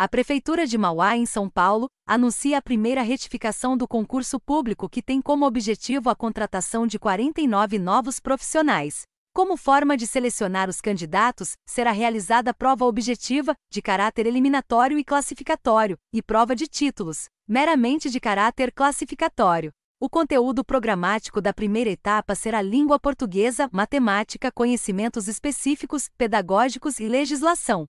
A Prefeitura de Mauá, em São Paulo, anuncia a primeira retificação do concurso público que tem como objetivo a contratação de 49 novos profissionais. Como forma de selecionar os candidatos, será realizada prova objetiva, de caráter eliminatório e classificatório, e prova de títulos, meramente de caráter classificatório. O conteúdo programático da primeira etapa será língua portuguesa, matemática, conhecimentos específicos, pedagógicos e legislação.